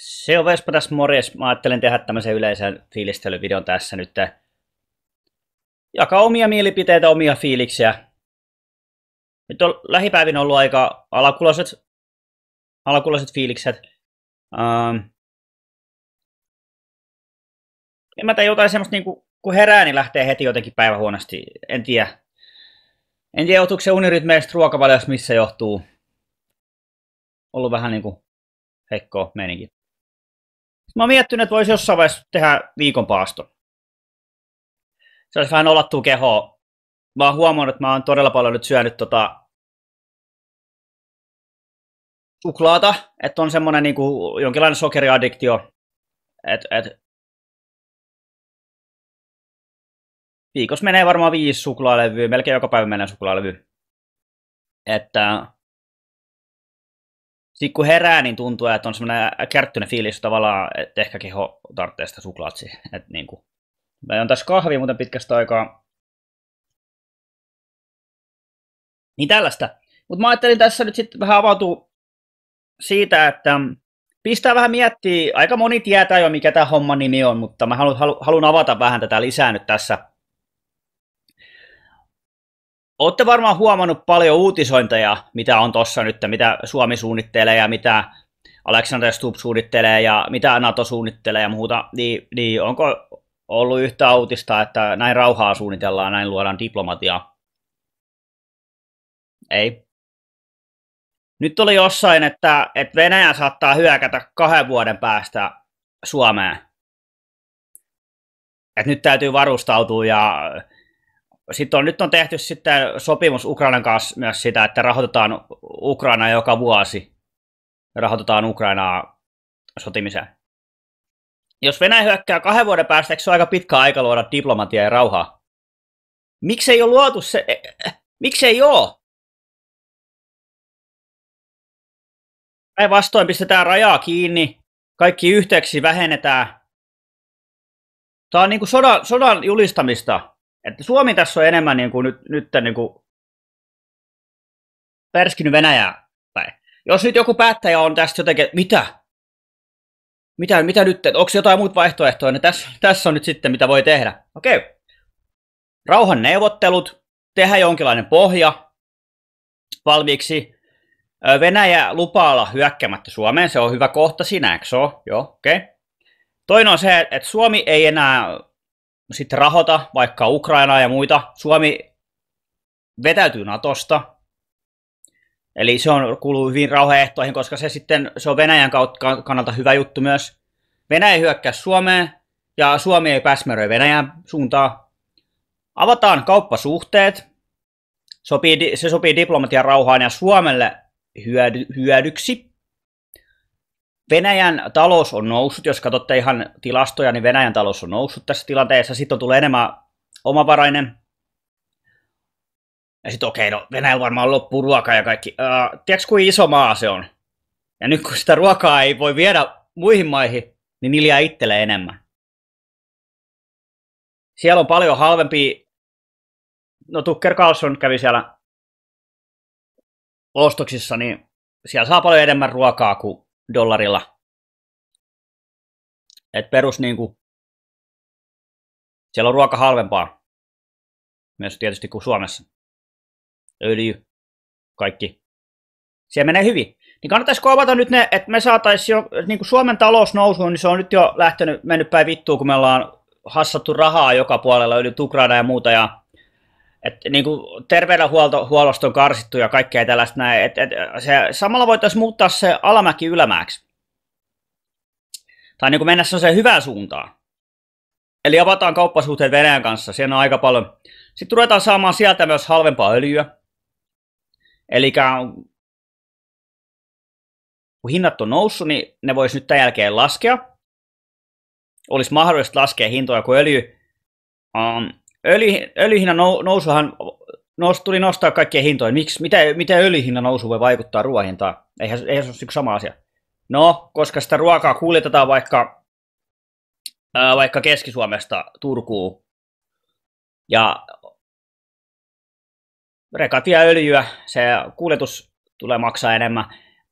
Se on Vespadas morjes. Mä ajattelin tehdä tämmöisen yleisen fiilistelyvideon tässä nyt. Jakaa omia mielipiteitä, omia fiiliksiä. Nyt on lähipäivinä ollut aika alakuloiset, alakuloiset fiilikset. Ähm. En mä tiedä jotain semmoista, niin kuin kun herää, niin lähtee heti jotenkin päivä huonosti. En tiedä. En tiedä, joutuuko se unirytmeistä ruokavaliossa, missä johtuu. Ollut vähän niin kuin heikkoa meininkin. Mä oon miettinyt, että voisi jossain vaiheessa tehdä viikon paasto. Se olisi vähän olattua kehoa. Mä oon huomannut, että mä oon todella paljon nyt syönyt tota suklaata, että on semmoinen niin kuin, jonkinlainen sokeriaddiktio, että et, viikossa menee varmaan viisi suklaalevyä, melkein joka päivä menee suklaalevyä. Että sitten kun herää, niin tuntuu, että on semmoinen kärttyinen fiilis tavallaan, että ehkä keho tarvitsee sitä suklaatsia. Että niin kuin. Mä on tässä kahvia muuten pitkästä aikaa. Niin tällaista. Mutta mä ajattelin tässä nyt sitten vähän avautuu siitä, että pistää vähän miettiä, aika moni tietää jo mikä tämä homman nimi on, mutta mä haluan, haluan avata vähän tätä lisää nyt tässä Olette varmaan huomannut paljon uutisointeja, mitä on tuossa nyt, mitä Suomi suunnittelee ja mitä Alexander Stubb suunnittelee ja mitä NATO suunnittelee ja muuta, niin, niin onko ollut yhtä autista, että näin rauhaa suunnitellaan, näin luodaan diplomatiaa? Ei. Nyt oli jossain, että, että Venäjä saattaa hyökätä kahden vuoden päästä Suomeen. Et nyt täytyy varustautua ja sitten on, nyt on tehty sitten sopimus Ukrainan kanssa myös sitä, että rahoitetaan Ukraina joka vuosi. Rahoitetaan Ukrainaa sotimiseen. Jos Venäjä hyökkää kahden vuoden päästä, eikö se ole aika pitkä aika luoda diplomatia ja rauhaa? Miksi ei ole luotu se? E- e- e- Miksi ei ole? Päinvastoin pistetään rajaa kiinni, kaikki yhteyksi vähennetään. Tämä on niin kuin sodan, sodan julistamista. Että Suomi tässä on enemmän niin kuin nyt, nyt niin kuin pärskinyt Venäjää päin. Jos nyt joku päättäjä on tästä jotenkin, mitä? Mitä, mitä nyt, että onko jotain muut vaihtoehtoja, niin tässä, tässä on nyt sitten, mitä voi tehdä. Okei. Rauhan neuvottelut, tehdä jonkinlainen pohja valmiiksi. Venäjä lupaa olla hyökkäämättä Suomeen, se on hyvä kohta sinä, eikö Joo, okei. Okay. Toinen on se, että Suomi ei enää No sitten rahoita vaikka Ukrainaa ja muita. Suomi vetäytyy Natosta, eli se on, kuuluu hyvin rauhaehtoihin, koska se sitten se on Venäjän kautta kannalta hyvä juttu myös. Venäjä hyökkää Suomeen, ja Suomi ei pääsmäröi Venäjän suuntaan. Avataan kauppasuhteet, sopii, se sopii diplomatian rauhaan ja Suomelle hyödy, hyödyksi. Venäjän talous on noussut, jos katsotte ihan tilastoja, niin Venäjän talous on noussut tässä tilanteessa. Sitten on tullut enemmän omavarainen. Ja sitten okei, okay, no Venäjällä varmaan loppuu ruokaa ja kaikki. Äh, tiedätkö, kuin iso maa se on? Ja nyt kun sitä ruokaa ei voi viedä muihin maihin, niin niillä jää itselle enemmän. Siellä on paljon halvempi. No Tucker Carlson kävi siellä ostoksissa, niin siellä saa paljon enemmän ruokaa kuin dollarilla. Et perus niin kuin siellä on ruoka halvempaa. Myös tietysti kuin Suomessa. Öljy, kaikki. Siellä menee hyvin. Niin kannattaisiko avata nyt ne, että me saataisiin jo, niin kuin Suomen talous nousuun, niin se on nyt jo lähtenyt, mennyt päin vittuun, kun me ollaan hassattu rahaa joka puolella, yli Ukraina ja muuta, ja et niin kuin terveydenhuollosta on karsittu ja kaikkea tällaista näin. Et, et, se, samalla voitaisiin muuttaa se alamäki ylämäksi. Tai niin kuin mennä se hyvään suuntaan. Eli avataan kauppasuhteet Venäjän kanssa, siellä on aika paljon. Sitten ruvetaan saamaan sieltä myös halvempaa öljyä. Eli kun hinnat on noussut, niin ne voisi nyt tämän jälkeen laskea. Olisi mahdollista laskea hintoja, kun öljy, um, öljy, öljyhinnan nousuhan nous, tuli nostaa kaikkien hintoja. Miksi? Mitä, mitä öljyhinnan nousu voi vaikuttaa ruoan Eihän, eihän se ole niinku sama asia. No, koska sitä ruokaa kuljetetaan vaikka, ää, äh, vaikka Keski-Suomesta Turkuun ja rekat vie öljyä, se kuljetus tulee maksaa enemmän.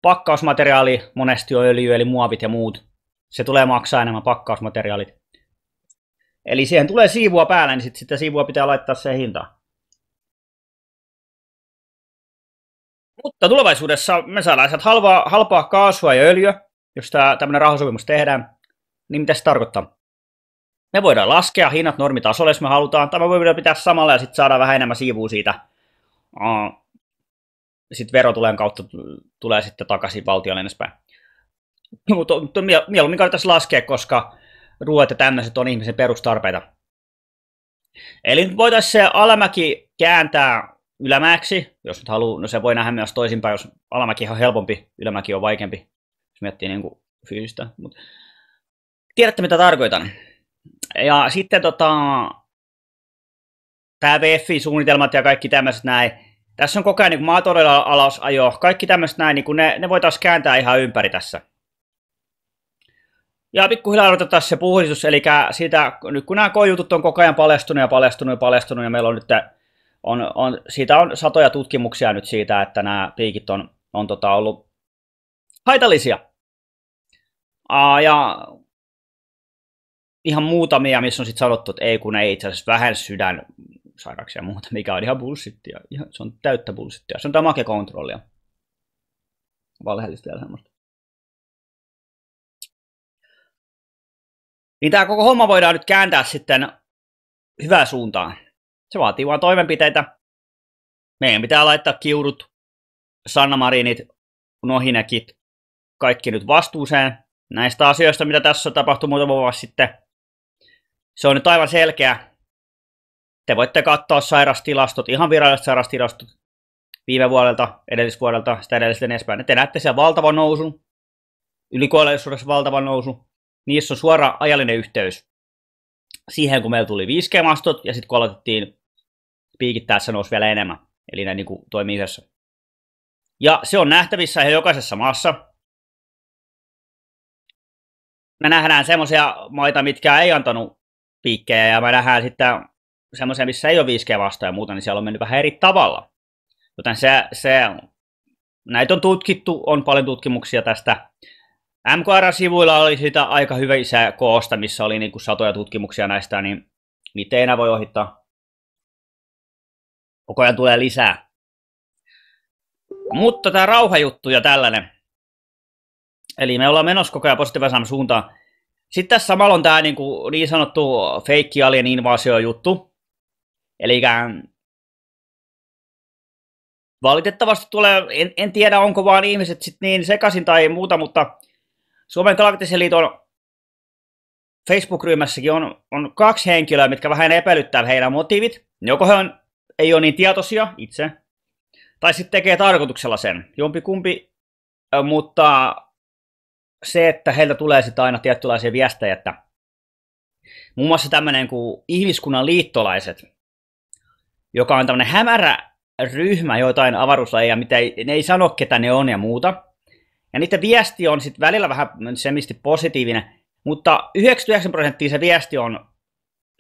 Pakkausmateriaali monesti on öljy, eli muovit ja muut. Se tulee maksaa enemmän pakkausmateriaalit. Eli siihen tulee siivua päälle, niin sitten sitä siivua pitää laittaa se hinta. Mutta tulevaisuudessa me saadaan sieltä halvaa, halpaa kaasua ja öljyä, jos tämmöinen rahasopimus tehdään. Niin mitä se tarkoittaa? Me voidaan laskea hinnat normitasolle, jos me halutaan, tai me voidaan pitää samalla ja sitten saada vähän enemmän siivua siitä. Sitten verotulen kautta tulee sitten takaisin valtiolle edespäin. Mutta mieluummin kannattaisi laskea, koska ruoat ja tämmöiset on ihmisen perustarpeita. Eli nyt voitaisiin se alamäki kääntää ylämäeksi, jos nyt haluaa, no se voi nähdä myös toisinpäin, jos alamäki on helpompi, ylämäki on vaikeampi, jos miettii niin kuin fyysistä. Mut. Tiedätte mitä tarkoitan. Ja sitten tota, tämä VFI-suunnitelmat ja kaikki tämmöiset näin, tässä on koko ajan niin maatorilla alasajo, kaikki tämmöiset näin, niin ne, ne voitaisiin kääntää ihan ympäri tässä. Ja pikkuhiljaa aloitetaan se puhdistus, eli siitä, nyt kun nämä kojutut on koko ajan paljastunut ja paljastunut ja paljastunut, ja meillä on nyt, on, on, siitä on satoja tutkimuksia nyt siitä, että nämä piikit on, on tota, ollut haitallisia. Aa, ja ihan muutamia, missä on sitten sanottu, että ei kun ei itse asiassa vähän sydän sairauksia ja muuta, mikä on ihan bullshittia. Ihan, se on täyttä bullshittia. Se on tämä makekontrollia. Valheellista ja semmoista. Niin tämä koko homma voidaan nyt kääntää sitten hyvään suuntaan. Se vaatii vain toimenpiteitä. Meidän pitää laittaa kiurut, Sanna Marinit, Nohinekit, kaikki nyt vastuuseen näistä asioista, mitä tässä tapahtui muutama vuosi sitten. Se on nyt aivan selkeä. Te voitte katsoa sairastilastot, ihan viralliset sairastilastot viime vuodelta, edellisvuodelta, sitä edellisestä edespäin. Te näette siellä valtavan nousun, ylikuolellisuudessa valtavan nousu niissä on suora ajallinen yhteys siihen, kun meillä tuli 5G-mastot ja sitten kun aloitettiin piikittää, se nousi vielä enemmän. Eli ne niin kuin, toimii yhdessä. Ja se on nähtävissä ihan jokaisessa maassa. Me nähdään semmoisia maita, mitkä ei antanut piikkejä, ja me nähdään sitten semmoisia, missä ei ole 5G vasta ja muuta, niin siellä on mennyt vähän eri tavalla. Joten se, se, näitä on tutkittu, on paljon tutkimuksia tästä, MKR-sivuilla oli sitä aika isä koosta, missä oli niin kuin satoja tutkimuksia näistä, niin niitä ei enää voi ohittaa. Koko ajan tulee lisää. Mutta tämä rauhajuttu ja tällainen. Eli me ollaan menossa koko ajan positiivisen suuntaan. Sitten tässä samalla on tämä niin, kuin niin sanottu fake alien invasio juttu. Eli valitettavasti tulee, en, en tiedä onko vaan ihmiset sitten niin sekaisin tai muuta, mutta Suomen Galaktisen liiton Facebook-ryhmässäkin on, on kaksi henkilöä, mitkä vähän epäilyttää heidän motiivit. Joko he on, ei ole niin tietoisia itse, tai sitten tekee tarkoituksella sen. Jompi kumpi, mutta se, että heiltä tulee sitten aina tiettylaisia viestejä, että muun muassa tämmöinen kuin ihmiskunnan liittolaiset, joka on tämmöinen hämärä ryhmä joitain avaruuslajeja, mitä ei, ne ei sano, ketä ne on ja muuta. Ja niiden viesti on sitten välillä vähän semisti positiivinen, mutta 99 prosenttia se viesti on,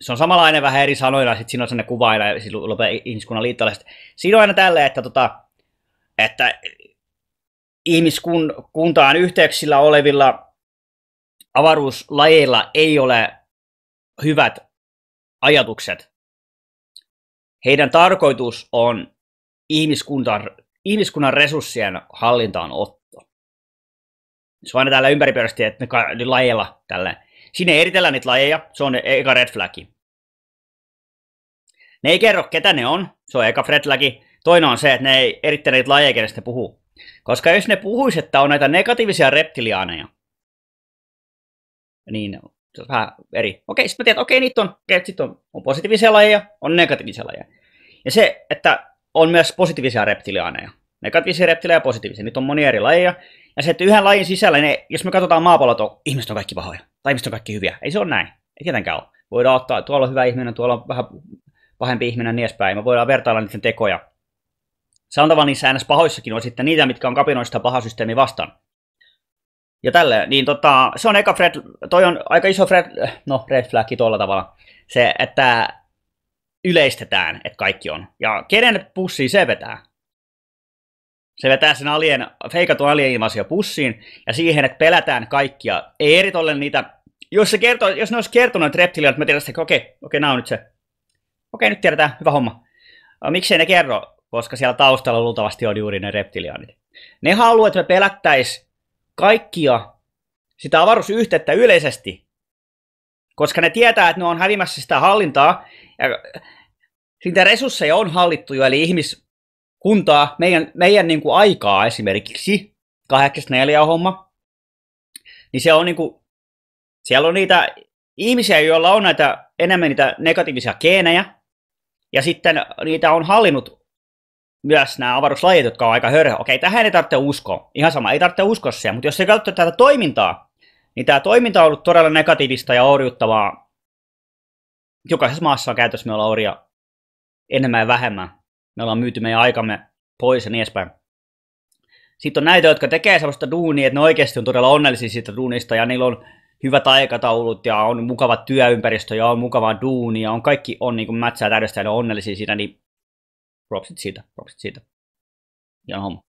se on samanlainen vähän eri sanoilla, sitten siinä on sellainen kuvailla ja ihmiskunnan liittolaiset. Siinä on aina tälleen, että, tota, että ihmiskuntaan yhteyksillä olevilla avaruuslajeilla ei ole hyvät ajatukset. Heidän tarkoitus on ihmiskunnan, ihmiskunnan resurssien hallintaan ottaa se on aina täällä ympäripyörästi, että ne, ka- ne lajeilla tällä. Siinä ei eritellä niitä lajeja, se on eka red flagi. Ne ei kerro, ketä ne on, se on eka red flagi. Toinen on se, että ne ei erittele niitä lajeja, kenestä ne puhuu. Koska jos ne puhuisi, että on näitä negatiivisia reptiliaaneja, niin se on vähän eri. Okei, sitten mä tiedän, että okei, niitä on, okei, on, on positiivisia lajeja, on negatiivisia lajeja. Ja se, että on myös positiivisia reptiliaaneja negatiivisia reptilejä ja positiivisia. Niitä on monia eri lajeja. Ja se, että yhden lajin sisällä, ne, jos me katsotaan maapalloa, että ihmiset on kaikki pahoja, tai ihmiset on kaikki hyviä. Ei se ole näin. Ei tietenkään ole. Voidaan ottaa, tuolla on hyvä ihminen, tuolla on vähän pahempi ihminen ja niin edespäin. Me voidaan vertailla niiden tekoja. tavallaan niissä ns. pahoissakin on sitten niitä, mitkä on kapinoista paha systeemi vastaan. Ja tälle, niin tota, se on eka Fred, toi on aika iso Fred, no red flagki tuolla tavalla. Se, että yleistetään, että kaikki on. Ja kenen pussiin se vetää? se vetää sen alien, feikatun alien pussiin ja siihen, että pelätään kaikkia. Ei eritolle niitä, jos, se kertoo, jos ne olisi kertonut reptilioille, että mä tiedän, että okei, okei, okay, nämä on nyt se. Okei, okay, nyt tiedetään, hyvä homma. Äh, miksei ne kerro? Koska siellä taustalla luultavasti on juuri ne reptilianit. Ne haluaa, että me pelättäis kaikkia sitä avaruusyhteyttä yleisesti, koska ne tietää, että ne on hävimässä sitä hallintaa, ja niitä resursseja on hallittu jo, eli ihmis, kuntaa, meidän, meidän niin kuin aikaa esimerkiksi, 84-homma, niin se on niin kuin, siellä on niitä ihmisiä, joilla on näitä enemmän niitä negatiivisia geenejä, ja sitten niitä on hallinnut myös nämä avaruuslajit, jotka on aika hörhö. Okei, tähän ei tarvitse uskoa. Ihan sama, ei tarvitse uskoa siihen. Mutta jos se käyttää tätä toimintaa, niin tämä toiminta on ollut todella negatiivista ja orjuttavaa. Jokaisessa maassa on käytössä meillä orja enemmän ja vähemmän me ollaan myyty meidän aikamme pois ja niin edespäin. Sitten on näitä, jotka tekee sellaista duunia, että ne oikeasti on todella onnellisia siitä duunista ja niillä on hyvät aikataulut ja on mukava työympäristö ja on mukavaa duunia ja on kaikki on niin kuin mätsää täydestä ja ne on onnellisia siinä, niin propsit siitä, propsit siitä. Hieno homma.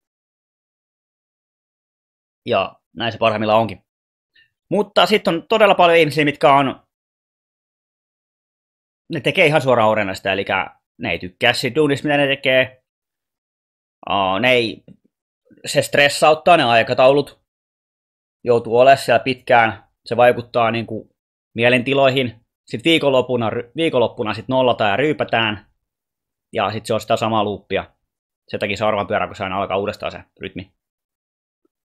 Ja näin se parhaimmilla onkin. Mutta sitten on todella paljon ihmisiä, mitkä on, ne tekee ihan suoraan orenasta, eli ne ei tykkää siitä duunista, mitä ne tekee. Uh, ne ei, se stressauttaa ne aikataulut. Joutuu olemaan siellä pitkään. Se vaikuttaa niin kuin mielentiloihin. Sitten viikonloppuna, viikonloppuna sit nollataan ja ryypätään. Ja sitten se on sitä samaa luuppia. Sen takia se arvan pyörä, kun se aina alkaa uudestaan se rytmi.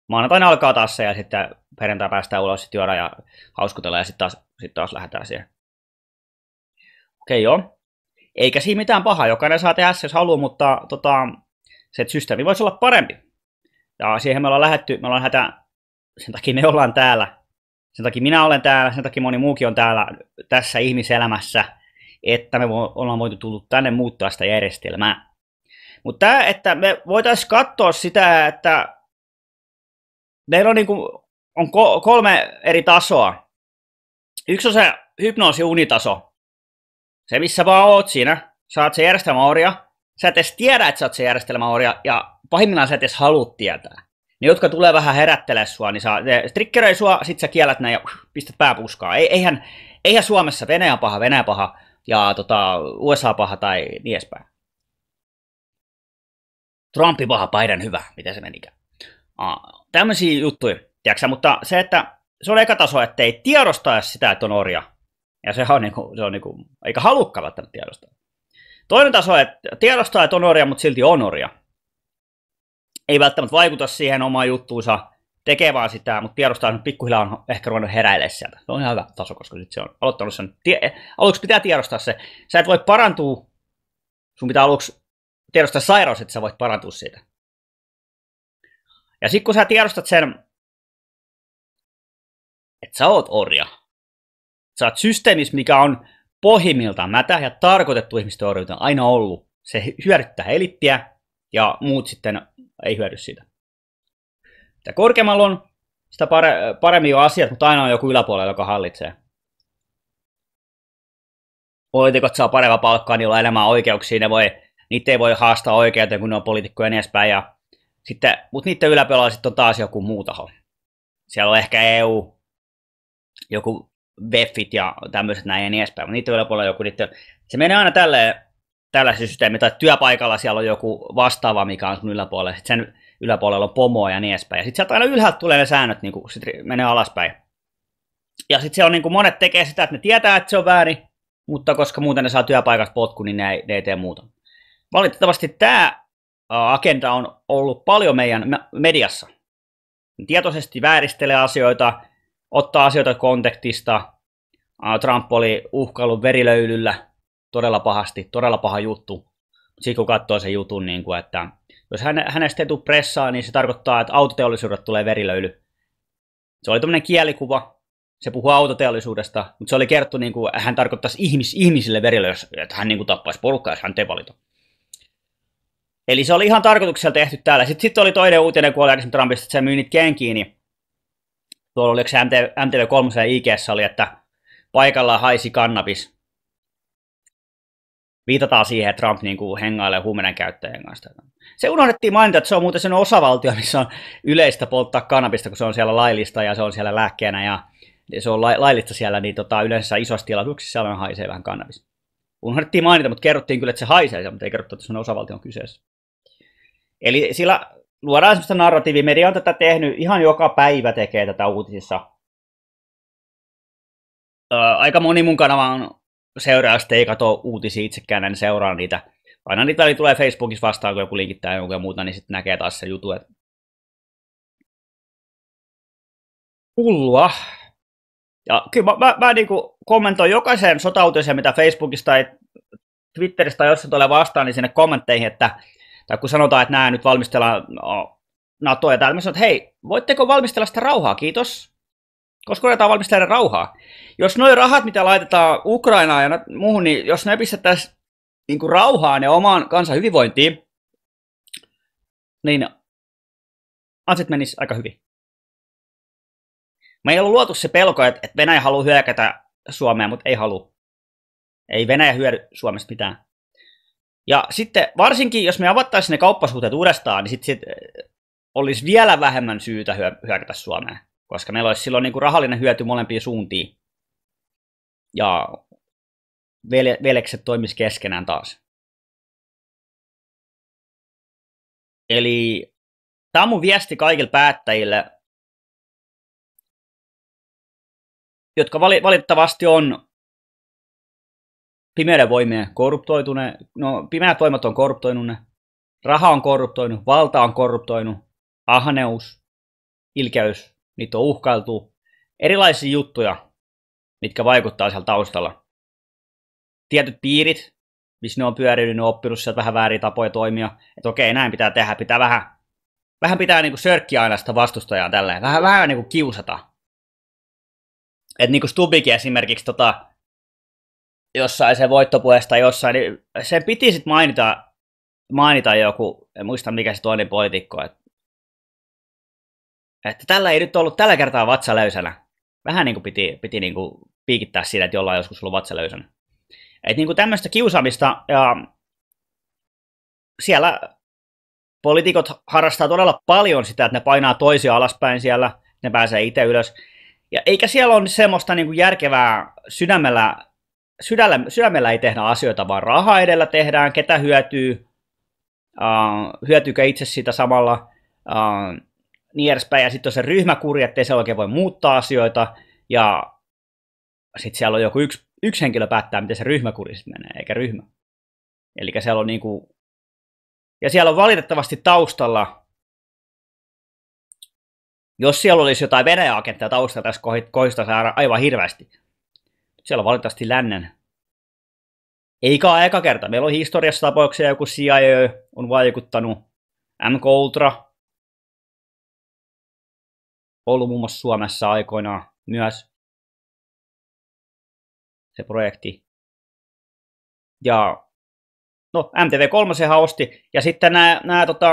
Maanantaina alkaa taas se ja sitten perjantai päästään ulos sitten ja hauskutella ja sitten taas, sit taas lähdetään siihen. Okei, okay, joo. Eikä siinä mitään pahaa, jokainen saa tehdä se, jos haluaa, mutta tota, se systeemi voisi olla parempi. Ja siihen me ollaan lähetty, me ollaan hätä, sen takia me ollaan täällä. Sen takia minä olen täällä, sen takia moni muukin on täällä tässä ihmiselämässä, että me vo, ollaan voitu tulla tänne muuttaa sitä järjestelmää. Mutta tämä, että me voitaisiin katsoa sitä, että meillä on, niinku, on kolme eri tasoa. Yksi on se hypnoosi unitaso, se missä vaan oot siinä, sä oot se järjestelmäorja, sä et edes tiedä, että sä oot se järjestelmäorja, ja pahimmillaan sä et edes halua tietää. Ne, jotka tulee vähän herättelee sua, niin saa, ne triggeröi sua, sit sä kiellät näin ja uh, pistät pääpuskaa. Ei, eihän, eihän Suomessa Venäjä paha, Venäjä paha ja tota, USA paha tai niin edespäin. Trumpi paha, Biden hyvä, mitä se menikään. Uh, ah, tämmöisiä juttuja, tiedätkö? mutta se, että se on eka taso, ei tiedostaa sitä, että on orja. Ja se on, niinku, se on niinku, aika halukka välttämättä tiedostaa. Toinen taso, että tiedostaa, että on orja, mutta silti on orja. Ei välttämättä vaikuta siihen omaan juttuunsa, tekee vaan sitä, mutta tiedostaa, että pikkuhiljaa on ehkä ruvennut heräilemään sieltä. Se on ihan hyvä taso, koska sitten se on aloittanut sen. aluksi pitää tiedostaa se. Sä et voi parantua, sun pitää aluksi tiedostaa sairaus, että sä voit parantua siitä. Ja sitten kun sä tiedostat sen, että sä oot orja, Sä oot systeemissä, mikä on pohjimmiltaan mätä ja tarkoitettu ihmisten orjuuteen aina ollut. Se hyödyttää elittiä ja muut sitten ei hyödy sitä. Mitä korkeammalla on, sitä pare- paremmin on asiat, mutta aina on joku yläpuolella, joka hallitsee. Poliitikot saa parempaa palkkaa, niillä on enemmän oikeuksia, ne voi, niitä ei voi haastaa oikeuteen, kun ne on poliitikkoja niin edespäin. Ja sitten, mutta niiden yläpuolella sitten on taas joku muu taho. Siellä on ehkä EU, joku veffit ja tämmöiset näin ja niin edespäin, mutta niiden yläpuolella joku, niiden, se menee aina tälleen, tällaisen systeemi, tai työpaikalla siellä on joku vastaava, mikä on sun yläpuolella, sitten sen yläpuolella on pomoa ja niin edespäin. Ja sitten sieltä aina ylhäältä tulee ne säännöt, niin kun sit menee alaspäin. Ja sitten se on niin kuin monet tekee sitä, että ne tietää, että se on väärin, mutta koska muuten ne saa työpaikasta potku, niin ne ei, ne ei tee muuta. Valitettavasti tämä agenda on ollut paljon meidän mediassa. tietoisesti vääristelee asioita, ottaa asioita kontekstista. Trump oli uhkailu verilöylyllä todella pahasti, todella paha juttu. Sitten kun katsoo sen jutun, niin kuin, että jos hän, hänestä ei tule pressaa, niin se tarkoittaa, että autoteollisuudet tulee verilöyly. Se oli tämmöinen kielikuva, se puhuu autoteollisuudesta, mutta se oli kerttu, niin kuin, hän tarkoittaisi ihmis, ihmisille verilöylyä, että hän niin kuin, tappaisi porukkaa, jos hän tevalito. Eli se oli ihan tarkoituksella tehty täällä. Sitten, sitten oli toinen uutinen, kun oli Trumpista, että se myynnit kenkiin, niin tuolla oli se MT, MTV3 ja IGS oli, että paikalla haisi kannabis. Viitataan siihen, että Trump niin kuin hengailee huumeiden käyttäjien kanssa. Se unohdettiin mainita, että se on muuten sen osavaltio, missä on yleistä polttaa kannabista, kun se on siellä laillista ja se on siellä lääkkeenä ja se on laillista siellä, niin tota, yleensä isossa tilaisuuksissa siellä haisee vähän kannabis. Unohdettiin mainita, mutta kerrottiin kyllä, että se haisee, mutta ei kerrottu, että se on osavaltion kyseessä. Eli sillä luodaan sellaista narratiivia. Media on tätä tehnyt, ihan joka päivä tekee tätä uutisissa. Ää, aika moni mun kanava on seuraa, sitten ei katso uutisia itsekään, en niin seuraa niitä. Aina niitä eli tulee Facebookissa vastaan, kun joku linkittää joku ja muuta, niin sitten näkee taas se jutu, että hullua. Ja kyllä mä, mä, mä niin kuin kommentoin jokaisen sotautiseen, mitä Facebookista tai Twitteristä tai jossain tulee vastaan, niin sinne kommentteihin, että tai kun sanotaan, että nämä nyt valmistellaan no, NATO ja täällä, mä sanon, että hei, voitteko valmistella sitä rauhaa, kiitos. Koska koetaan valmistella rauhaa. Jos nuo rahat, mitä laitetaan Ukrainaan ja muuhun, niin jos ne pistettäisiin niin kuin rauhaan ja omaan kansan hyvinvointiin, niin asiat menis aika hyvin. Me ei ollut luotu se pelko, että Venäjä haluaa hyökätä Suomea, mutta ei halua. Ei Venäjä hyödy Suomesta mitään. Ja sitten varsinkin, jos me avattaisiin ne kauppasuhteet uudestaan, niin sitten sit äh, olisi vielä vähemmän syytä hyökätä Suomeen, koska meillä olisi silloin niin kuin rahallinen hyöty molempiin suuntiin. Ja velekset toimisi keskenään taas. Eli tämä on mun viesti kaikille päättäjille, jotka valitettavasti on pimeiden voimien korruptoituneet, no pimeät voimat on korruptoinut raha on korruptoinut, valta on korruptoinut, ahneus, ilkeys, niitä on uhkailtu, erilaisia juttuja, mitkä vaikuttaa siellä taustalla. Tietyt piirit, missä ne on pyörinyt, ne on oppinut sieltä vähän väärin tapoja toimia, että okei, näin pitää tehdä, pitää vähän, vähän pitää niinku sörkkiä aina sitä vastustajaa tälleen, vähän, vähän niinku kiusata. että niinku Stubikin esimerkiksi tota, jossain se voittopuheesta jossain, niin se piti sitten mainita, mainita joku, en muista mikä se toinen poliitikko, että, että tällä ei nyt ollut tällä kertaa vatsa löysänä. Vähän niin kuin piti, piti niin kuin piikittää siitä, että jollain joskus ollut vatsa löysänä. Että niin kuin tämmöistä kiusaamista ja siellä poliitikot harrastaa todella paljon sitä, että ne painaa toisia alaspäin siellä, ne pääsee itse ylös. Ja eikä siellä ole semmoista niin kuin järkevää sydämellä sydällä, sydämellä ei tehdä asioita, vaan raha edellä tehdään, ketä hyötyy, uh, hyötyykö itse siitä samalla, uh, niin edespäin. Ja sitten on se ryhmäkuri, ettei se oikein voi muuttaa asioita, ja sitten siellä on joku yksi, yksi henkilö päättää, miten se ryhmäkuri menee, eikä ryhmä. Eli siellä on niinku... Ja siellä on valitettavasti taustalla, jos siellä olisi jotain Venäjä-agentteja taustalla, tässä kohista aivan hirveästi siellä valitettavasti lännen eikä ole eka kerta. Meillä on historiassa tapauksia, joku CIA on vaikuttanut. MK Ultra ollut muun muassa Suomessa aikoinaan myös se projekti. Ja no, MTV3 osti, ja sitten nämä, nämä tota,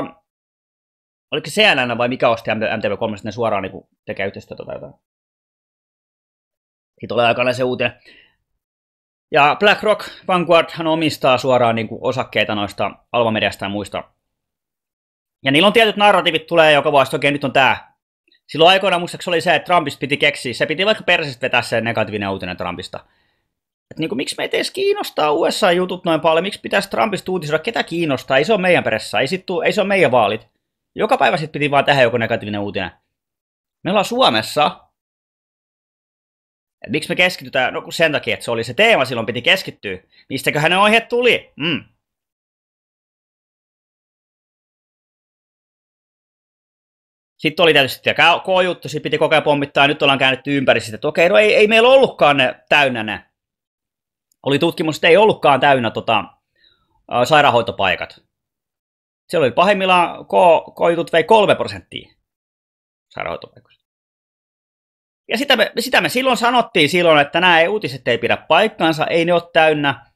oliko se CNN vai mikä osti MTV3, ne suoraan niin tekee yhteistyötä tai jotain. Siitä niin tulee aikana se uutinen. Ja BlackRock, hän omistaa suoraan niin kuin osakkeita noista Alvamediasta ja muista. Ja niillä on tietyt narratiivit tulee joka vuosi, okei nyt on tämä. Silloin aikoina muistaakseni oli se, että Trumpista piti keksiä, se piti vaikka persistä vetää se negatiivinen uutinen Trumpista. Et niin kuin, miksi meitä edes kiinnostaa USA-jutut noin paljon, miksi pitäisi Trumpista uutisoida, ketä kiinnostaa, ei se ole meidän perässä, ei, sit tuu, ei se ole meidän vaalit. Joka päivä sitten piti vaan tehdä joku negatiivinen uutinen. Me ollaan Suomessa, Miksi me keskitytään? No sen takia, että se oli se teema, silloin piti keskittyä. Mistäköhän ne ohjeet tuli? Mm. Sitten oli tietysti tämä K-juttu, sitten piti koko ajan pommittaa, nyt ollaan käännetty ympäri sitä, että okei, no ei, ei meillä ollutkaan ne täynnä ne. Oli tutkimus, että ei ollutkaan täynnä tota, ä, sairaanhoitopaikat. Siellä oli pahimmillaan K-jutut vei kolme prosenttia sairaanhoitopaikoista. Ja sitä me, sitä me silloin sanottiin silloin, että nämä ei, uutiset ei pidä paikkaansa, ei ne ole täynnä.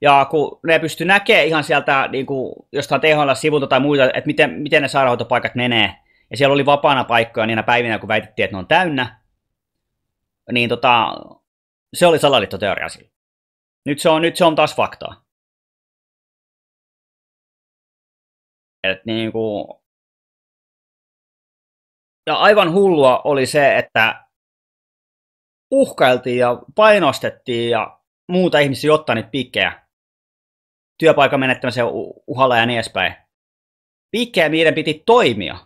Ja kun ne pysty näkemään ihan sieltä niin kuin jostain THL-sivulta tai muuta, että miten, miten ne sairaanhoitopaikat menee. Ja siellä oli vapaana paikkoja niinä päivinä, kun väitettiin, että ne on täynnä. Niin tota, se oli salaliittoteoria sillä. Nyt se on, nyt se on taas faktaa. Et niin kuin... Ja aivan hullua oli se, että uhkailtiin ja painostettiin ja muuta ihmisiä ottaa niitä pikkejä. Työpaikan menettämisen uhalla ja niin edespäin. Pikkejä niiden piti toimia.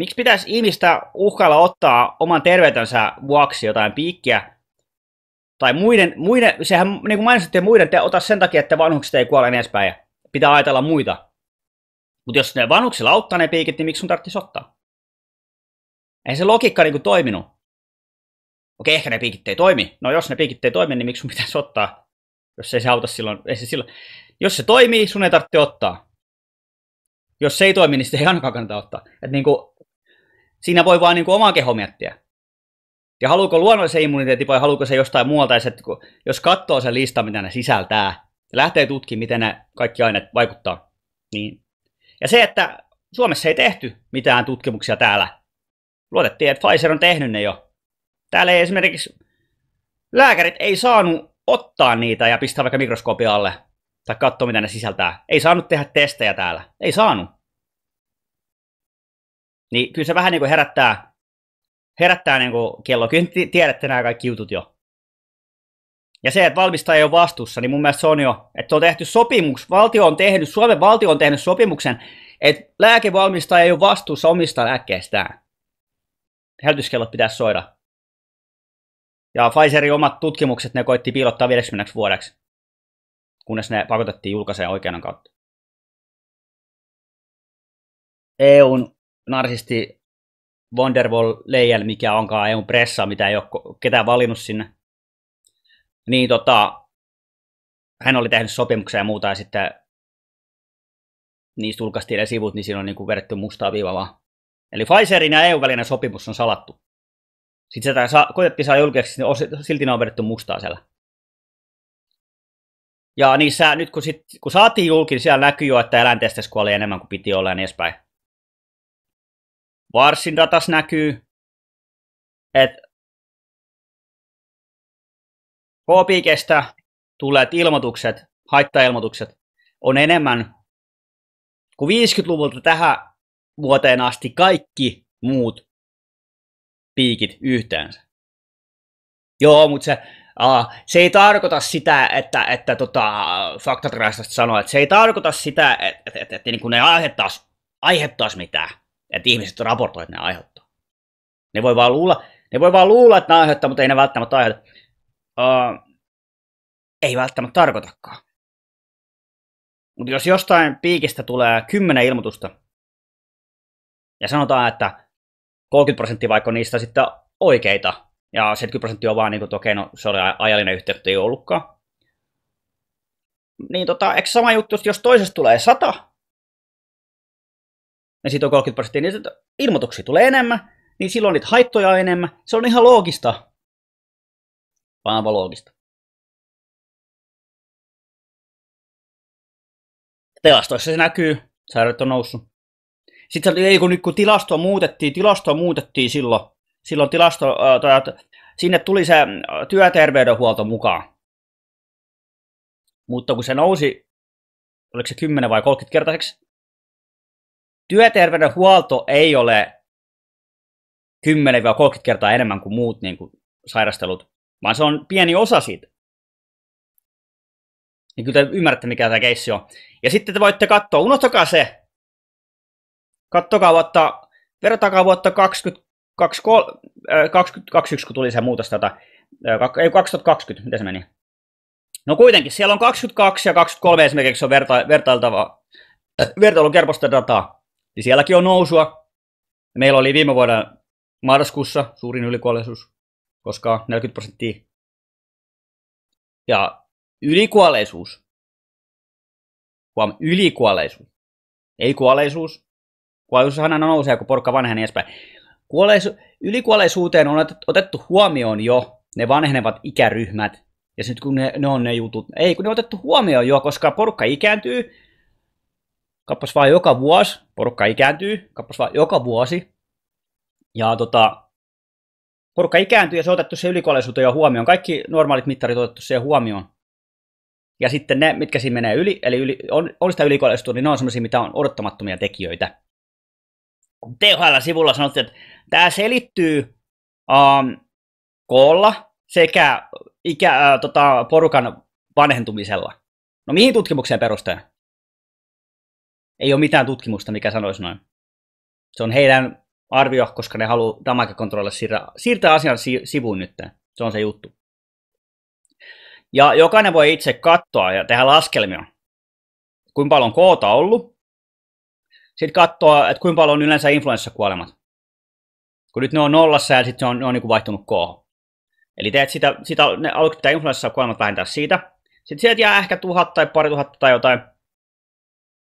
Miksi pitäisi ihmistä uhkailla ottaa oman terveytensä vuoksi jotain piikkiä? Tai muiden, muiden sehän niin kuin mainitsitte, muiden te ota sen takia, että vanhukset ei kuole niin edespäin. Pitää ajatella muita. Mutta jos ne vanhuksilla auttaa ne piikit, niin miksi sun tarvitsisi ottaa? Ei se logiikka niinku toiminut. Okei, ehkä ne piikit ei toimi. No jos ne piikit ei toimi, niin miksi sun pitäisi ottaa? Jos ei se auta silloin, ei se silloin. Jos se toimii, sun ei tarvitse ottaa. Jos se ei toimi, niin sitä ei ainakaan kannata ottaa. Et niinku, siinä voi vaan niinku omaa kehoa miettiä. Ja haluuko luonnollisen immuniteetin vai haluuko se jostain muualta, että kun, jos katsoo sen listan, mitä ne sisältää, ja lähtee tutkimaan, miten ne kaikki aineet vaikuttaa. Niin. Ja se, että Suomessa ei tehty mitään tutkimuksia täällä luotettiin, että Pfizer on tehnyt ne jo. Täällä ei esimerkiksi lääkärit ei saanut ottaa niitä ja pistää vaikka mikroskoopi alle tai katsoa mitä ne sisältää. Ei saanut tehdä testejä täällä. Ei saanut. Niin kyllä se vähän niin kuin herättää, herättää niin kuin kello. Kyllä tiedätte nämä kaikki jutut jo. Ja se, että valmistaja ei ole vastuussa, niin mun mielestä se on jo, että on tehty sopimus, valtio on tehnyt, Suomen valtio on tehnyt sopimuksen, että lääkevalmistaja ei ole vastuussa omista lääkkeistään hälytyskellot pitäisi soida. Ja Pfizerin omat tutkimukset ne koitti piilottaa 50 vuodeksi, kunnes ne pakotettiin julkaiseen oikeuden kautta. EUn narsisti Wonderwall Leijel, mikä onkaan EUn pressa, mitä ei ole ketään valinnut sinne, niin tota, hän oli tehnyt sopimuksia ja muuta, ja sitten niistä julkaistiin ne sivut, niin siinä on niin kuin vedetty mustaa viivaa vaan. Eli Pfizerin ja EU-välinen sopimus on salattu. Sitten sitä sa- koitettiin saa julkiseksi, niin silti ne on vedetty mustaa siellä. Ja niissä, nyt kun, sit, kun saatiin julki, niin siellä näkyy jo, että eläintesteissä kuoli enemmän kuin piti olla ja niin edespäin. Varsin datas näkyy, että HPKstä tulleet ilmoitukset, haittailmoitukset, on enemmän kuin 50-luvulta tähän vuoteen asti kaikki muut piikit yhteensä. Joo, mutta se, uh, se ei tarkoita sitä, että, että tota, faktatrastosta sanoo, että se ei tarkoita sitä, että, että, että, että niin ne aiheuttaisi, aiheuttais mitään, että ihmiset raportoivat, että ne aiheuttaa. Ne voi vaan luulla, ne voi vaan luulla, että ne aiheuttaa, mutta ei ne välttämättä aiheuta. Uh, ei välttämättä tarkoitakaan. Mutta jos jostain piikistä tulee kymmenen ilmoitusta ja sanotaan, että 30 prosenttia vaikka niistä sitten oikeita, ja 70 prosenttia on vaan niin kuin, että okei, no se oli ajallinen yhteyttä, ei ollutkaan. Niin tota, eikö sama juttu, jos toisesta tulee 100, ja siitä on 30 prosenttia, niin ilmoituksia tulee enemmän, niin silloin niitä haittoja on enemmän. Se on ihan loogista. Vaan loogista. Tilastoissa se näkyy, sairaat on noussut. Sitten ei kun, kun tilasto muutettiin, tilasto muutettiin silloin, silloin tilasto, äh, sinne tuli se työterveydenhuolto mukaan. Mutta kun se nousi, oliko se 10 vai 30 kertaiseksi, työterveydenhuolto ei ole 10-30 kertaa enemmän kuin muut niin kuin sairastelut, vaan se on pieni osa siitä. Niin kyllä te ymmärrätte, mikä tämä keissi on. Ja sitten te voitte katsoa, unohtakaa se, kattokaa vuotta, vertaakaa vuotta 2021, äh, kun tuli se muutos tätä, äh, ei 2020, miten se meni? No kuitenkin, siellä on 22 ja 23 esimerkiksi on verta, vertailtava, äh, dataa. Niin sielläkin on nousua. Meillä oli viime vuoden marraskuussa suurin ylikuolleisuus, koska 40 prosenttia. Ja ylikuolleisuus, huom, ylikuolleisuus, ei kuolleisuus, aina nousee, kun porukka vanhenee niin edespäin. Kuolleisu- ylikuolleisuuteen on otettu huomioon jo ne vanhenevat ikäryhmät, ja sitten kun ne, ne, on ne jutut, ei kun ne on otettu huomioon jo, koska porukka ikääntyy, kappas vaan joka vuosi, porukka ikääntyy, kappas vaan joka vuosi, ja tota, porukka ikääntyy ja se on otettu se ylikuolleisuuteen jo huomioon, kaikki normaalit mittarit on otettu se huomioon, ja sitten ne, mitkä siinä menee yli, eli yli, on, on sitä ylikuolleisuutta, niin ne on sellaisia, mitä on odottamattomia tekijöitä. THL-sivulla sanottiin, että tämä selittyy um, koolla sekä ikä, uh, tota, porukan vanhentumisella. No mihin tutkimukseen perusteen? Ei ole mitään tutkimusta, mikä sanoisi noin. Se on heidän arvio, koska ne haluaa damage controlle siirtää, siirtää asian si- sivuun nyt. Se on se juttu. Ja jokainen voi itse katsoa ja tehdä laskelmia, kuinka paljon koota on ollut, sitten katsoa, että kuinka paljon on yleensä influenssakuolemat. Kun nyt ne on nollassa ja sitten se on, ne on niin kuin vaihtunut kohon. Eli teet sitä, sitä ne aluksi pitää influenssakuolemat vähentää siitä. Sitten sieltä jää ehkä tuhat tai pari tuhatta tai jotain.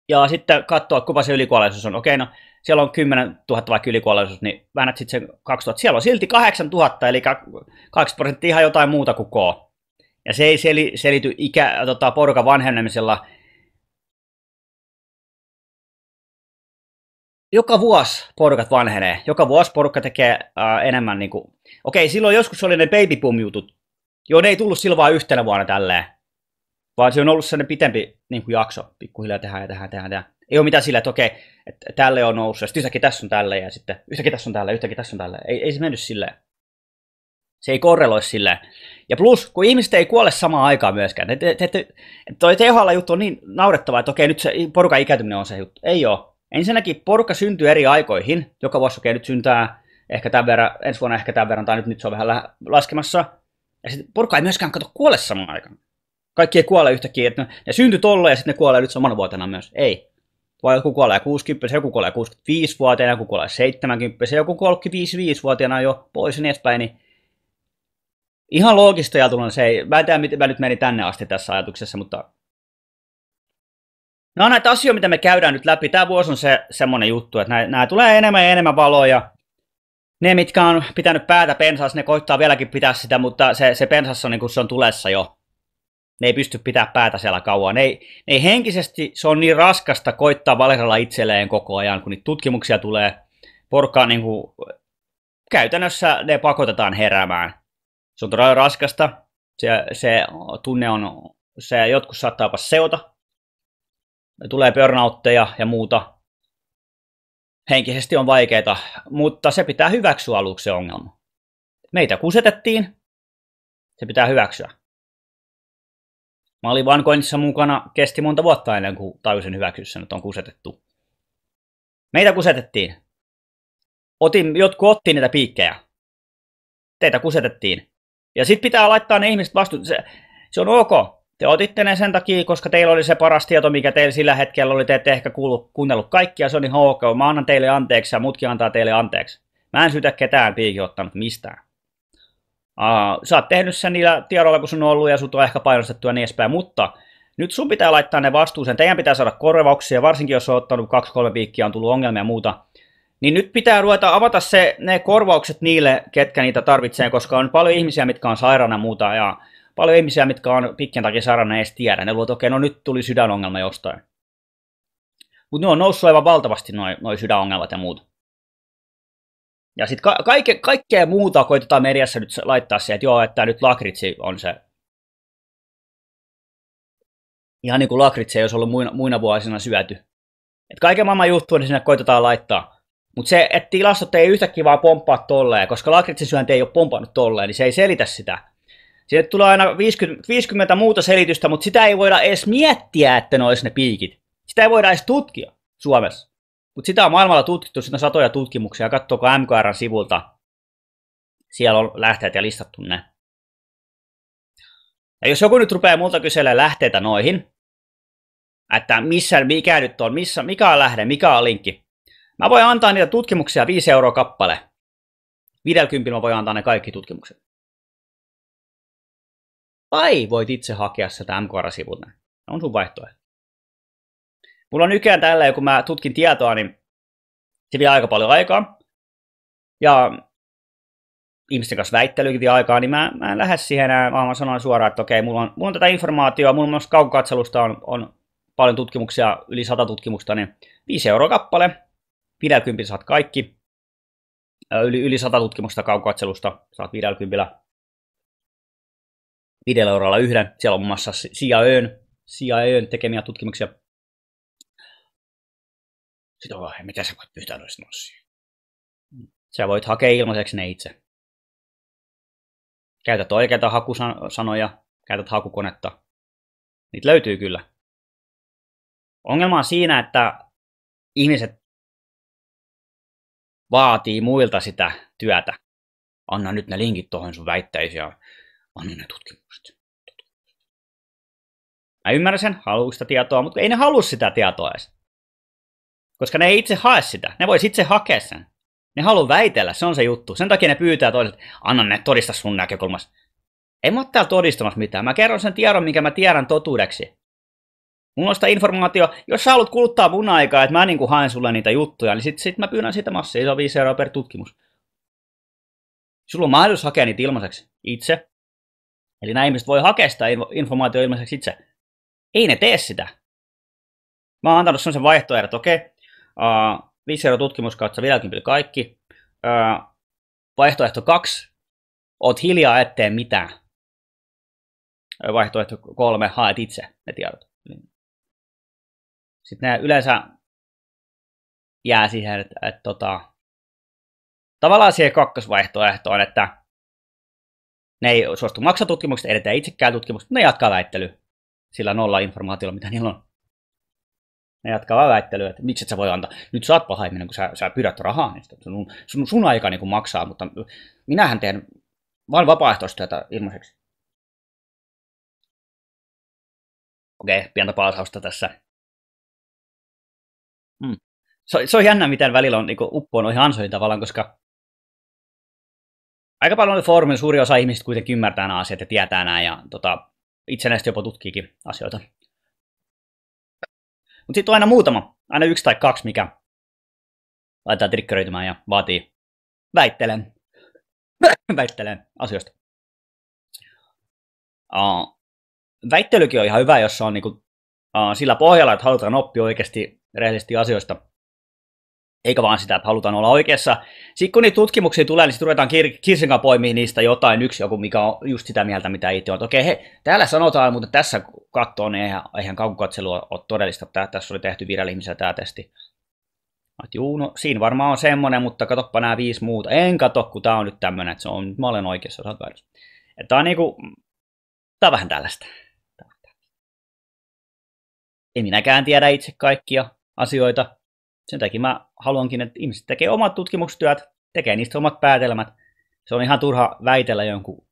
Ja sitten katsoa, kuinka se ylikuolleisuus on. Okei, no siellä on 10 000 vaikka ylikuolleisuus, niin vähennät sitten sen 2000. Siellä on silti 000, eli 2 prosenttia ihan jotain muuta kuin K. Ja se ei sel- selity ikä, tota, porukan vanhenemisella joka vuosi porukat vanhenee. Joka vuosi porukka tekee äh, enemmän niin kuin... Okei, silloin joskus oli ne baby boom jutut. Joo, ne ei tullut silloin vaan yhtenä vuonna tälleen. Vaan se on ollut sellainen pitempi niin kuin jakso. Pikkuhiljaa tehdään ja tehdään, tehdään, tehdään. Ei ole mitään sillä, että okei, että tälle on noussut, ja sitten yhtäkkiä tässä on tälle, ja sitten yhtäkkiä tässä on tälle, yhtäkkiä tässä on tälle. Ei, ei se mennyt silleen. Se ei korreloi silleen. Ja plus, kun ihmiset ei kuole samaan aikaan myöskään. Te, te, te, toi THL-juttu on niin naurettava, että okei, nyt se porukan ikääntyminen on se juttu. Ei ole Ensinnäkin porukka syntyy eri aikoihin. Joka vuosi okei, okay, nyt syntää ehkä tämän verran, ensi vuonna ehkä tämän verran, tai nyt, nyt se on vähän laskemassa. Ja sitten porukka ei myöskään kato kuole samaan aikaan. Kaikki ei kuole yhtäkkiä, että ne, no, ne syntyi tolla ja sitten ne kuolee nyt samana vuotena myös. Ei. Vai joku kuolee 60 joku kuolee 65-vuotiaana, joku kuolee 70 joku kuolee 55-vuotiaana jo pois ja niin edespäin. Niin ihan loogista ajatulun se ei, mä en tiedä, mä nyt menin tänne asti tässä ajatuksessa, mutta No, näitä asioita, mitä me käydään nyt läpi. Tämä vuosi on se, semmoinen juttu, että nämä, nämä tulee enemmän ja enemmän valoja. Ne, mitkä on pitänyt päätä pensas, ne koittaa vieläkin pitää sitä, mutta se, se pensas on, niin kuin se on tulessa jo. Ne ei pysty pitää päätä siellä kauan. Ne ei, ne ei henkisesti, se on niin raskasta koittaa valehdella itselleen koko ajan, kun niitä tutkimuksia tulee. Porukkaa niin kuin, käytännössä ne pakotetaan heräämään. Se on todella raskasta. Se, se tunne on, se jotkut saattaa jopa seota tulee burnoutteja ja muuta. Henkisesti on vaikeita, mutta se pitää hyväksyä aluksi se ongelma. Meitä kusetettiin, se pitää hyväksyä. Mä olin vankoinnissa mukana, kesti monta vuotta ennen kuin tajusin hyväksyä sen, että on kusetettu. Meitä kusetettiin. Otin, jotkut otti niitä piikkejä. Teitä kusetettiin. Ja sit pitää laittaa ne ihmiset vastuun. Se, se on ok. Te otitte ne sen takia, koska teillä oli se paras tieto, mikä teillä sillä hetkellä oli. Te ette ehkä kuullut, kuunnellut kaikkia ihan ok, Mä annan teille anteeksi ja mutkin antaa teille anteeksi. Mä en syytä ketään piikin ottanut mistään. Uh, sä oot tehnyt sen niillä tiedoilla, kun sun on ollut ja sut on ehkä painostettu ja niin edespäin, mutta nyt sun pitää laittaa ne vastuuseen. Teidän pitää saada korvauksia, varsinkin jos on ottanut 2-3 piikkiä, on tullut ongelmia ja muuta. Niin nyt pitää ruveta avata se, ne korvaukset niille, ketkä niitä tarvitsee, koska on paljon ihmisiä, mitkä on sairaana ja muuta. Ja paljon ihmisiä, mitkä on pitkän takia sairaana, edes tiedä. Ne luulee, okei, okay, no nyt tuli sydänongelma jostain. Mutta ne on noussut aivan valtavasti, noin noi sydänongelmat ja muut. Ja sitten ka- kaike- kaikkea muuta koitetaan mediassa nyt laittaa se, että joo, että nyt lakritsi on se. Ihan niin kuin lakritsi ei olisi ollut muina, muina vuosina syöty. Et kaiken maailman juttuja niin sinne koitetaan laittaa. Mutta se, että tilastot ei yhtäkkiä vaan pomppaa tolleen, koska lakritsisyönti ei ole pompannut tolleen, niin se ei selitä sitä. Sieltä tulee aina 50, 50 muuta selitystä, mutta sitä ei voida edes miettiä, että ne olisi ne piikit. Sitä ei voida edes tutkia Suomessa. Mutta sitä on maailmalla tutkittu, siinä on satoja tutkimuksia. Katsokaa MKRn sivulta. Siellä on lähteet ja listattu ne. Ja jos joku nyt rupeaa multa kyselemään lähteitä noihin, että missä, mikä nyt on, missä, mikä on lähde, mikä on linkki. Mä voin antaa niitä tutkimuksia 5 euroa kappale. 50 mä voin antaa ne kaikki tutkimukset tai voit itse hakea sieltä MKR-sivulta. On sun vaihtoehto. Mulla on nykyään tällä, kun mä tutkin tietoa, niin se vie aika paljon aikaa. Ja ihmisten kanssa väittelykin vie aikaa, niin mä, mä en lähde siihen enää, vaan mä sanoin suoraan, että okei, mulla on, mulla on tätä informaatiota, mulla on myös kaukokatselusta on, on paljon tutkimuksia, yli sata tutkimusta, niin 5 euroa kappale, 50 saat kaikki, äh, yli, yli 100 tutkimusta kaukokatselusta saat 50 videouralla yhden. Siellä on muun muassa CIAön, CIAön tekemiä tutkimuksia. Sitten on, mitä sä voit pyytää noista nonssia? Sä voit hakea ilmaiseksi ne itse. Käytät oikeita hakusanoja, käytät hakukonetta. Niitä löytyy kyllä. Ongelma on siinä, että ihmiset vaatii muilta sitä työtä. Anna nyt ne linkit tuohon sun väitteisiin Anna ne tutkimukset. Mä ymmärrän sen, haluaa sitä tietoa, mutta ei ne halua sitä tietoa edes. Koska ne ei itse hae sitä. Ne voisi itse hakea sen. Ne haluaa väitellä, se on se juttu. Sen takia ne pyytää toiset, anna ne todista sun näkökulmasta. Ei mä ole täällä todistamassa mitään. Mä kerron sen tiedon, minkä mä tiedän totuudeksi. Mulla on sitä informaatio, jos sä haluat kuluttaa mun aikaa, että mä niin kuin haen sulle niitä juttuja, niin sit, sit mä pyydän sitä massia, se on 5 euroa per tutkimus. Sulla on mahdollisuus hakea niitä ilmaiseksi itse. Eli nämä ihmiset voi hakea sitä informaatiota ilmaiseksi itse. Ei ne tee sitä. Mä oon antanut sellaisen vaihtoehdon, että okei, okay, uh, 5 euro tutkimuskautta, vieläkin kaikki. Uh, vaihtoehto 2, oot hiljaa ettei mitään. Vaihtoehto 3, haet itse ne tiedot. Niin. Sitten nämä yleensä jää siihen, että, että, että tota, tavallaan siihen kakkosvaihtoehtoon, että ne ei suostu ei edetä itsekään tutkimuksesta, ne jatkaa väittely sillä nolla informaatiolla, mitä niillä on. Ne jatkaa vaan väittelyä, että miksi et sä voi antaa. Nyt sä oot paha ihminen, kun sä, sä pyydät rahaa, niin sun, sun, sun aika niin maksaa, mutta minähän teen vain vapaaehtoistyötä ilmaiseksi. Okei, okay, pientä palsausta tässä. Mm. Se, se on jännä, miten välillä on niin uppoon ihan ansoihin tavallaan, koska aika paljon foorumin, suuri osa ihmisistä kuitenkin ymmärtää nämä asiat ja tietää nämä ja tota, näistä jopa tutkiikin asioita. Mutta sitten on aina muutama, aina yksi tai kaksi, mikä laitetaan triggeröitymään ja vaatii väittelen, väittelen asioista. Uh, väittelykin on ihan hyvä, jos on niinku, uh, sillä pohjalla, että halutaan oppia oikeasti rehellisesti asioista – eikä vaan sitä, että halutaan olla oikeassa. Sitten kun niitä tutkimuksia tulee, niin sitten ruvetaan kir- poimia niistä jotain, yksi joku, mikä on just sitä mieltä, mitä itse on. Okei, he, täällä sanotaan, mutta tässä kattoon niin eihän, eihän kaukokatselua ole todellista. Tää, tässä oli tehty viralla ihmisellä tämä testi. Et juu, no, siinä varmaan on semmoinen, mutta katoppa nämä viisi muuta. En katso, kun tämä on nyt tämmöinen, että se on, mä olen oikeassa, sä väärässä. Tämä on, niinku, on vähän tällaista. Ei minäkään tiedä itse kaikkia asioita, sen takia mä haluankin, että ihmiset tekee omat tutkimustyöt, tekee niistä omat päätelmät. Se on ihan turha väitellä jonkun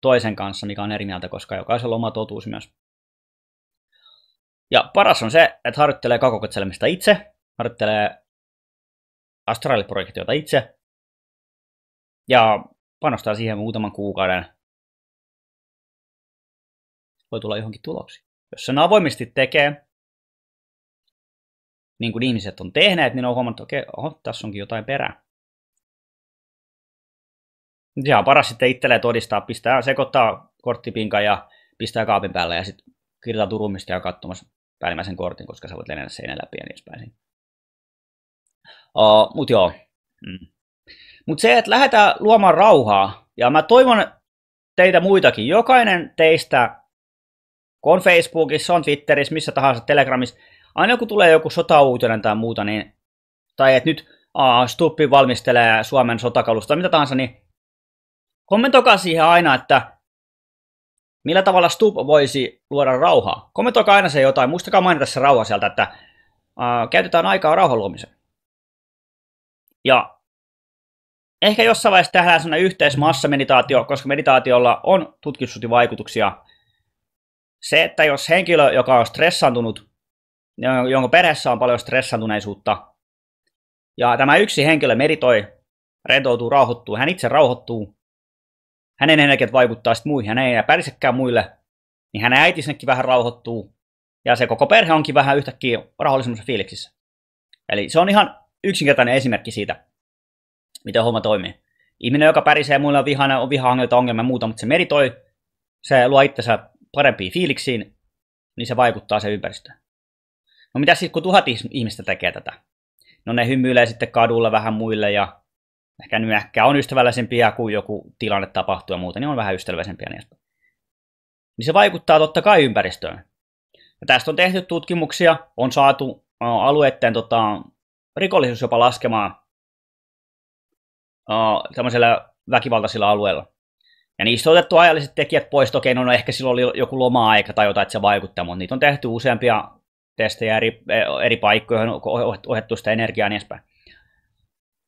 toisen kanssa, mikä on eri mieltä, koska jokaisella on oma totuus myös. Ja paras on se, että harjoittelee kakokotselmista itse, harjoittelee astraaliprojektiota itse ja panostaa siihen muutaman kuukauden. Voi tulla johonkin tuloksi. Jos sen avoimesti tekee, niin kuin ihmiset on tehneet, niin on huomannut, että okei, oho, tässä onkin jotain perää. Ja paras sitten itselleen todistaa, pistää, sekoittaa korttipinka ja pistää kaapin päälle ja sitten kirjoittaa turumista ja katsomassa päällimmäisen kortin, koska sä voit lennellä seinän läpi ja niin edespäin. Uh, mut joo. Mm. Mut se, että lähdetään luomaan rauhaa, ja mä toivon teitä muitakin, jokainen teistä on Facebookissa, on Twitterissä, missä tahansa, Telegramissa, aina kun tulee joku sotauutinen tai muuta, niin, tai että nyt aa, Stuppi valmistelee Suomen sotakalusta mitä tahansa, niin kommentoikaa siihen aina, että millä tavalla Stupp voisi luoda rauhaa. Kommentoikaa aina se jotain, muistakaa mainita se rauha sieltä, että ää, käytetään aikaa rauhan luomiseen. Ja ehkä jossain vaiheessa tehdään sellainen yhteismassameditaatio, koska meditaatiolla on tutkitusti vaikutuksia. Se, että jos henkilö, joka on stressaantunut, jonka perheessä on paljon stressantuneisuutta. Ja tämä yksi henkilö meritoi, rentoutuu, rauhoittuu, hän itse rauhoittuu. Hänen energiat vaikuttaa sitten muihin, hän ei enää pärjäsekään muille. Niin hänen äitinsäkin vähän rauhoittuu. Ja se koko perhe onkin vähän yhtäkkiä rauhallisemmassa fiiliksissä. Eli se on ihan yksinkertainen esimerkki siitä, miten homma toimii. Ihminen, joka pärisee muille on vihana, on vihahangelta ongelma ja muuta, mutta se meritoi, se luo itsensä parempiin fiiliksiin, niin se vaikuttaa se ympäristöön. No mitä sitten, kun tuhat ihmistä tekee tätä? No ne hymyilee sitten kadulla vähän muille ja ehkä nyt on ystävällisempiä, kun joku tilanne tapahtuu ja muuta, niin on vähän ystävällisempiä niistä. Niin se vaikuttaa totta kai ympäristöön. Ja tästä on tehty tutkimuksia, on saatu alueiden tota, rikollisuus jopa laskemaan uh, tämmöisellä väkivaltaisilla alueilla. Ja niistä on otettu ajalliset tekijät pois, toki no, no ehkä silloin oli joku loma-aika tai jotain, että se vaikuttaa, mutta niitä on tehty useampia testejä eri, e, eri paikkoihin, ohjattu sitä energiaa ja niin edespäin.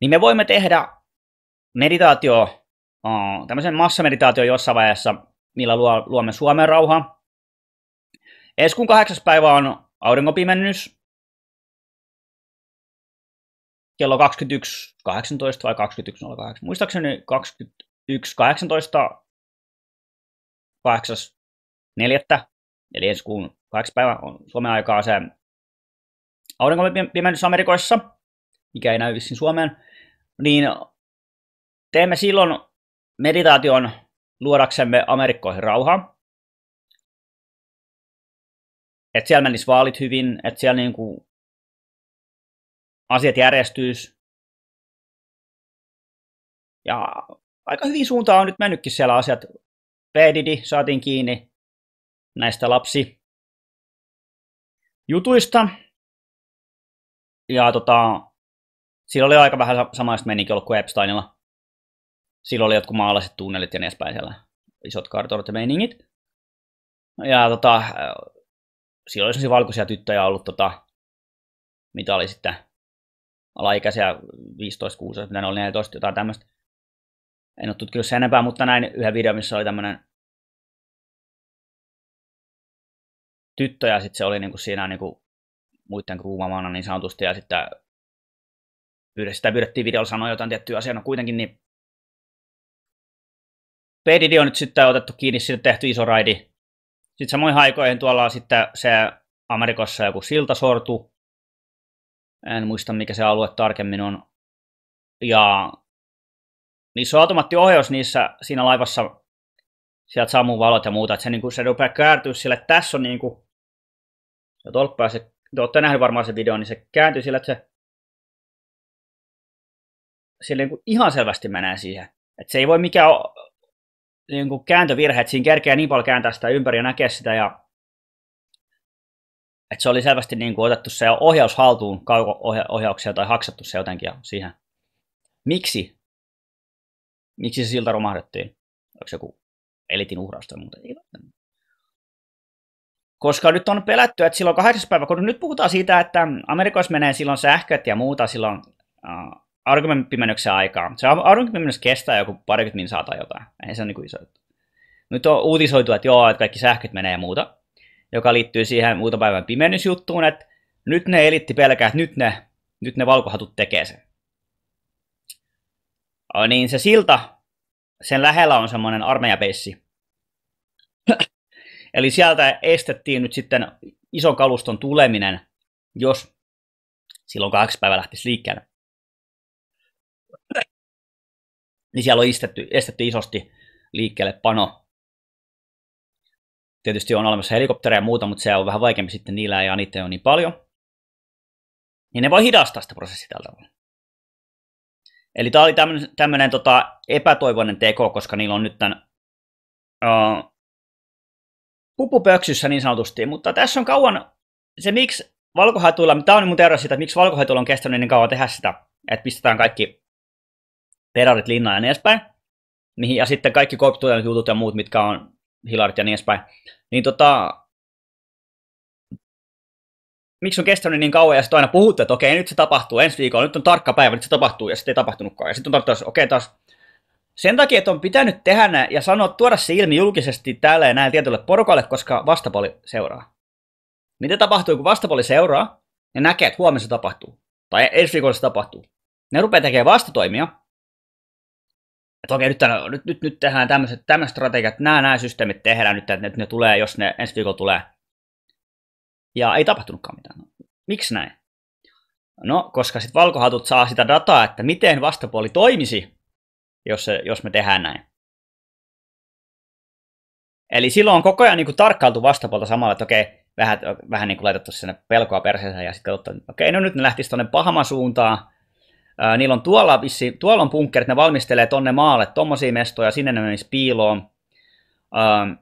Niin me voimme tehdä meditaatio, tämmöisen massameditaatio jossain vaiheessa, millä luo, luomme Suomen rauhaa. eskun kahdeksas päivä on auringonpimennys Kello 21.18 vai 21.08. Muistaakseni 21.18. 8.4. Eli ensi kuun kahdeksan päivän on Suomen aikaa se pimennys Amerikoissa, mikä ei näy vissiin Suomeen, niin teemme silloin meditaation luodaksemme Amerikkoihin rauhaa. Että siellä menisi vaalit hyvin, että siellä niin kuin asiat järjestyis. Ja aika hyvin suuntaan on nyt mennytkin siellä asiat. PDD saatiin kiinni näistä lapsi jutuista. Ja tota, sillä oli aika vähän samaista menikin ollut kuin Epsteinilla. Sillä oli jotkut maalaiset tunnelit ja niin edespäin siellä. Isot kartonit ja meiningit. Ja tota, äh, sillä oli sellaisia valkoisia tyttöjä ollut, tota, mitä oli sitten alaikäisiä, 15, 16, mitä ne oli, 14, jotain tämmöistä. En ole tutkinut sen enempää, mutta näin yhden videon, missä oli tämmöinen tyttö ja sitten se oli niinku siinä niinku muiden kuumamana niin sanotusti ja sitten sitä pyydettiin videolla sanoa jotain tiettyä asiaa, no kuitenkin niin Pedidi on nyt sitten otettu kiinni, siitä tehty iso raidi. Sitten samoin haikoihin tuolla on sitten se Amerikassa joku silta sortu. En muista mikä se alue tarkemmin on. Ja niissä on automaattiohjaus niissä siinä laivassa sieltä sammuu valot ja muuta, että se, niin kuin, se rupeaa kääntyä sille, että tässä on niin kuin, ja tolppaa se, te olette nähneet varmaan se video, niin se kääntyy sille, että se se niin kuin ihan selvästi menee siihen. Että se ei voi mikään ole, niin kuin kääntövirhe, että siinä kerkeä niin paljon kääntää sitä ympäri ja näkee sitä ja että se oli selvästi niin kuin otettu se ohjaus haltuun kauko-ohjauksia tai haksattu se jotenkin ja siihen. Miksi? Miksi se siltä romahdettiin? Onko joku elitin uhrausta, mutta ei välttämättä. Koska nyt on pelätty, että silloin kahdeksas päivä, kun nyt puhutaan siitä, että Amerikoissa menee silloin sähköt ja muuta silloin uh, äh, argumenttipimennyksen aikaa. Se argumenttipimennys kestää joku parikymmentä minuuttia tai jotain. Ei se on niin iso juttu. Nyt on uutisoitu, että joo, että kaikki sähköt menee ja muuta, joka liittyy siihen päivän pimennysjuttuun, että nyt ne elitti pelkää, että nyt ne, nyt ne valkohatut tekee sen. Äh, niin se silta, sen lähellä on semmoinen armeijapeissi, Eli sieltä estettiin nyt sitten ison kaluston tuleminen, jos silloin kahdeksan päivä lähtisi liikkeelle. Niin siellä on estetty, estetty isosti liikkeelle pano. Tietysti on olemassa helikoptereja ja muuta, mutta se on vähän vaikeampi sitten niillä ja niitä on niin paljon. Niin ne voi hidastaa sitä prosessia tältä tavalla. Eli tämä oli tämmöinen tota, epätoivoinen teko, koska niillä on nyt tämän uh, pupupöksyssä niin sanotusti, mutta tässä on kauan se miksi valkohaituilla, tämä on mun teoria siitä, että miksi valkohaituilla on kestänyt niin kauan tehdä sitä, että pistetään kaikki perarit linnaan ja niin edespäin, mihin, ja sitten kaikki korruptuoilut jutut ja muut, mitkä on hilarit ja niin edespäin, niin tota, miksi on kestänyt niin kauan ja sitten aina puhutte, että okei, nyt se tapahtuu ensi viikolla, nyt on tarkka päivä, nyt se tapahtuu ja sitten ei tapahtunutkaan. Ja sitten on taas, okei, taas sen takia, että on pitänyt tehdä nää, ja sanoa, tuoda se ilmi julkisesti täällä ja näillä tietylle porukalle, koska vastapuoli seuraa. Mitä tapahtuu, kun vastapuoli seuraa ja näkee, että huomenna se tapahtuu? Tai ensi viikolla se tapahtuu. Ne rupeaa tekemään vastatoimia. Että okei, nyt, nyt, nyt, nyt tehdään tämmöiset, tämmöiset strategiat, nämä, nämä systeemit tehdään nyt, että ne tulee, jos ne ensi viikolla tulee. Ja ei tapahtunutkaan mitään. No, Miksi näin? No, koska sitten valkohatut saa sitä dataa, että miten vastapuoli toimisi jos, se, jos me tehdään näin. Eli silloin on koko ajan niin kuin tarkkailtu vastapuolta samalla, että okei, vähän, vähän niin kuin laitettu sinne pelkoa perseensä ja sitten katsottu, että okei, no nyt ne lähtisi tuonne pahaman suuntaan. Ää, niillä on tuolla, vissi, tuolla on bunkkerit, ne valmistelee tonne maalle tuommoisia mestoja, sinne ne menisi piiloon. Ää,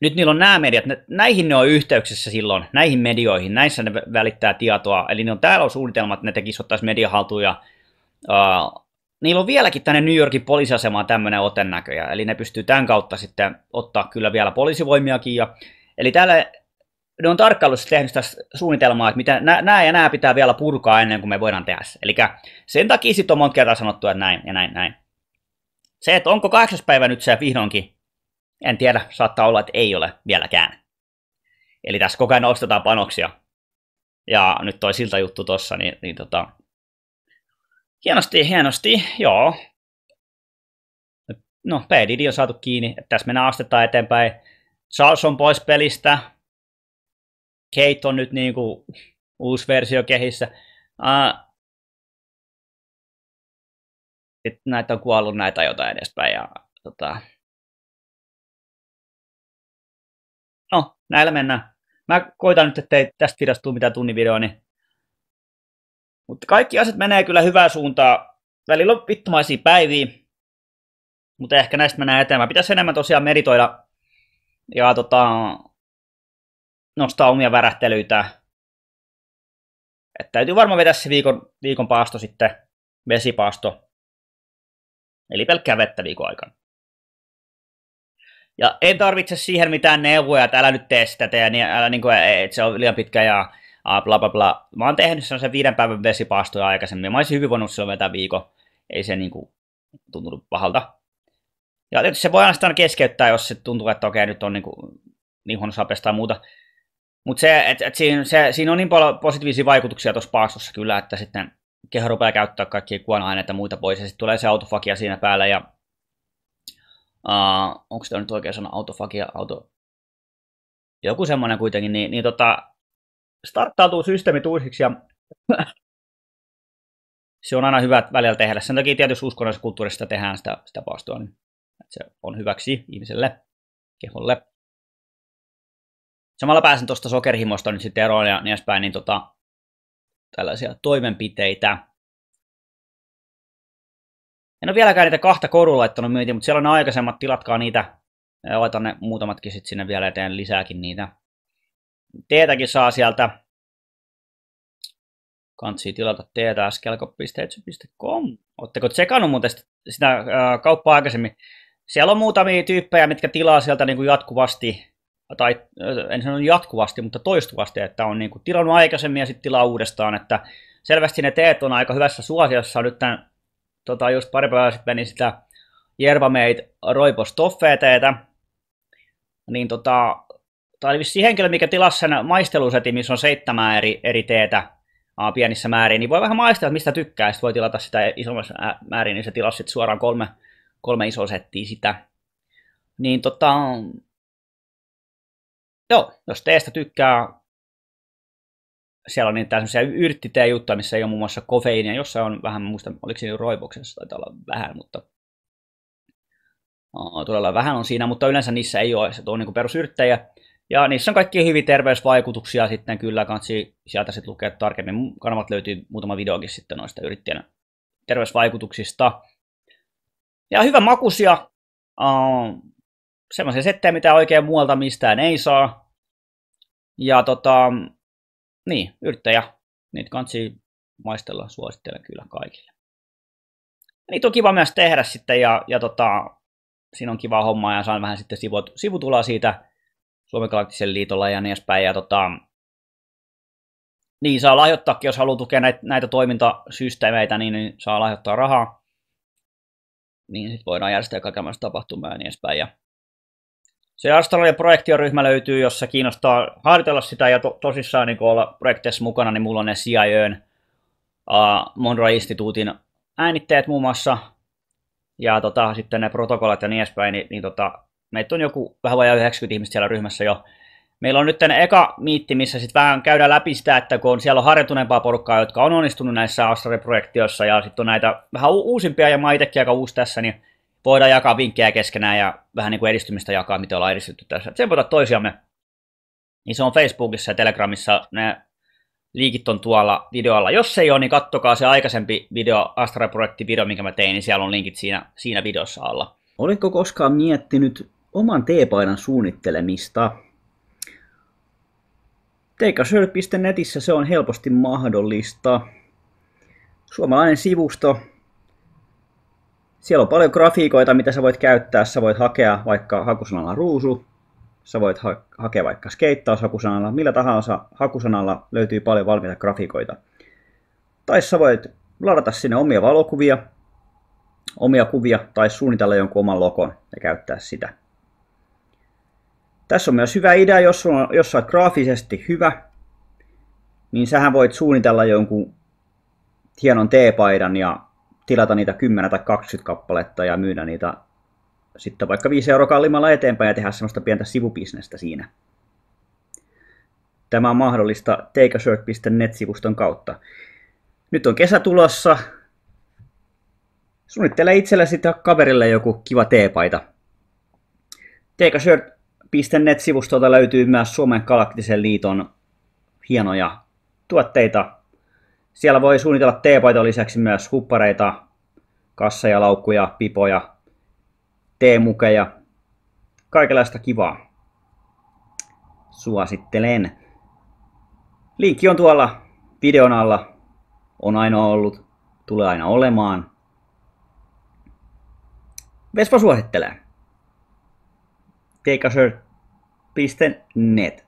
nyt niillä on nämä mediat, ne, näihin ne on yhteyksissä silloin, näihin medioihin, näissä ne välittää tietoa. Eli ne on, täällä on suunnitelmat, ne tekisivät ottaisi mediahaltuja ää, niillä on vieläkin tänne New Yorkin poliisiasemaan tämmöinen ote näköjään, eli ne pystyy tämän kautta sitten ottaa kyllä vielä poliisivoimiakin. Ja, eli täällä ne on tarkkaillut tehnyt sitä suunnitelmaa, että mitä nämä ja nämä pitää vielä purkaa ennen kuin me voidaan tehdä se. Eli sen takia sitten on monta kertaa sanottu, että näin ja näin, näin. Se, että onko kahdeksas päivä nyt se vihdoinkin, en tiedä, saattaa olla, että ei ole vieläkään. Eli tässä koko ajan ostetaan panoksia. Ja nyt toi siltä juttu tossa, niin, niin tota, Hienosti, hienosti, joo. No, Pedidi on saatu kiinni. Tässä mennään astetta eteenpäin. Charles on pois pelistä. Kate on nyt niinku uusi versio kehissä. Uh, sitten näitä on kuollut näitä jotain edespäin. Ja, tota... No, näillä mennään. Mä koitan nyt, ettei tästä videosta tule mitään tunnin videoa, niin mutta kaikki asiat menee kyllä hyvää suuntaa Välillä on vittumaisia päiviä, mutta ehkä näistä mennään eteenpäin. Pitäisi enemmän tosiaan meritoida ja tota, nostaa omia värähtelyitä. että täytyy varmaan vetää se viikon, viikon paasto sitten, vesipaasto. Eli pelkkää vettä viikon aikana. Ja ei tarvitse siihen mitään neuvoja, että älä nyt tee sitä, tee, niin, älä niin kuin, ei se on liian pitkä ja Ah, bla bla bla. Mä oon tehnyt sen viiden päivän vesipaastoja aikaisemmin, mä olisin hyvin voinut silloin vetää viikon, ei se niinku tuntunut pahalta. Ja tietysti se voi aina keskeyttää, jos se tuntuu, että okei, nyt on niinku, niin huono sapesta tai muuta. Mutta se, että et siinä, se, siinä, on niin paljon positiivisia vaikutuksia tuossa paastossa kyllä, että sitten keho rupeaa käyttää kaikkia kuona-aineita ja muita pois, ja sitten tulee se autofagia siinä päällä, ja uh, onko se nyt oikein sana autofagia, auto, joku semmoinen kuitenkin, niin, niin tota, starttautuu systeemit uusiksi ja se on aina hyvä välillä tehdä. Sen takia tietysti uskonnollisessa kulttuurissa tehdään sitä, sitä paastoa, niin se on hyväksi ihmiselle, keholle. Samalla pääsen tuosta sokerhimosta nyt sitten eroon ja niin edespäin, niin tota, tällaisia toimenpiteitä. En ole vieläkään niitä kahta koruun laittanut myyntiin, mutta siellä on ne aikaisemmat, tilatkaa niitä. Ja laitan ne muutamatkin sitten sinne vielä eteen lisääkin niitä teetäkin saa sieltä. Kansi tilata teetä sklkop.etsy.com. Oletteko tsekannut muuten sitä, sitä kauppaa aikaisemmin? Siellä on muutamia tyyppejä, mitkä tilaa sieltä niin kuin jatkuvasti, tai en sano jatkuvasti, mutta toistuvasti, että on niin kuin tilannut aikaisemmin ja sitten tilaa uudestaan, että selvästi ne teet on aika hyvässä suosiossa nyt tämän, tota, just pari päivää sitten meni sitä Jervameit teetä, niin tota, tämä oli henkilö, mikä tilasi sen maistelusetin, missä on seitsemän eri, eri teetä a pienissä määrin, niin voi vähän maistella, mistä tykkää, sitten voi tilata sitä isommassa määrin, niin se tilasi sitten suoraan kolme, kolme isoa settiä sitä. Niin tota, joo, jos teestä tykkää, siellä on niitä semmoisia yrttitee juttuja, missä ei ole muun muassa kofeiinia, jossa on vähän, muista, oliko siinä roivoksessa, taitaa olla vähän, mutta todella vähän on siinä, mutta yleensä niissä ei ole, se on niin perusyrttejä. Ja niissä on kaikki hyviä terveysvaikutuksia sitten kyllä, kansi sieltä sitten lukea tarkemmin. Kanavat löytyy muutama videokin sitten noista yrittäjän terveysvaikutuksista. Ja hyvä makusia, uh, semmoisia settejä, mitä oikein muualta mistään ei saa. Ja tota, niin, yrittäjä, niitä kansi maistella suosittelen kyllä kaikille. Ja niitä on kiva myös tehdä sitten ja, ja tota, siinä on kiva homma ja saan vähän sitten sivut, sivutuloa siitä Suomen Galaktisen liitolla ja niin edespäin. Ja tota, niin, saa lahjoittaakin, jos haluaa tukea näitä, näitä toimintasysteemeitä, niin, niin saa lahjoittaa rahaa. Niin sitten voidaan järjestää kaikenlaista tapahtumaa ja niin edespäin. Ja se Astralia projektioryhmä löytyy, jos se kiinnostaa harjoitella sitä ja to, tosissaan niin olla projekteissa mukana, niin mulla on ne CIOn uh, Monroe-instituutin äänitteet muun muassa, ja tota, sitten ne protokollat ja niin edespäin, niin, niin tota, Meitä on joku vähän vajaa 90 ihmistä siellä ryhmässä jo. Meillä on nyt tänne eka miitti, missä sitten vähän käydään läpi sitä, että kun on, siellä on harjoituneempaa porukkaa, jotka on onnistunut näissä Australia-projektioissa, ja sitten on näitä vähän uusimpia, ja mä itsekin aika uusi tässä, niin voidaan jakaa vinkkejä keskenään ja vähän niin kuin edistymistä jakaa, mitä ollaan edistytty tässä. Tsempata toisiamme. Niin se on Facebookissa ja Telegramissa. Ne liikit on tuolla videolla. Jos ei ole, niin kattokaa se aikaisempi video, Astra-projekti video, minkä mä tein, niin siellä on linkit siinä, siinä videossa alla. Oliko koskaan miettinyt oman teepaidan suunnittelemista. Teikasöl.netissä se on helposti mahdollista. Suomalainen sivusto. Siellä on paljon grafiikoita, mitä sä voit käyttää. Sä voit hakea vaikka hakusanalla ruusu. Sä voit ha- hakea vaikka skeittaus hakusanalla. Millä tahansa hakusanalla löytyy paljon valmiita grafiikoita. Tai sä voit ladata sinne omia valokuvia, omia kuvia tai suunnitella jonkun oman lokon ja käyttää sitä. Tässä on myös hyvä idea, jos, on, jos olet graafisesti hyvä, niin sähän voit suunnitella jonkun hienon T-paidan ja tilata niitä 10 tai 20 kappaletta ja myydä niitä sitten vaikka 5 euroa kalliimmalla eteenpäin ja tehdä semmoista pientä sivubisnestä siinä. Tämä on mahdollista takeashirt.net-sivuston kautta. Nyt on kesä tulossa. Suunnittele itsellesi tai kaverille joku kiva T-paita. Take a shirt Galaktis.net-sivustolta löytyy myös Suomen Galaktisen liiton hienoja tuotteita. Siellä voi suunnitella teepaitojen lisäksi myös huppareita, kasseja, laukkuja, pipoja, teemukeja, kaikenlaista kivaa. Suosittelen. Linkki on tuolla videon alla. On aina ollut, tulee aina olemaan. Vespa suosittelee keikasör.net.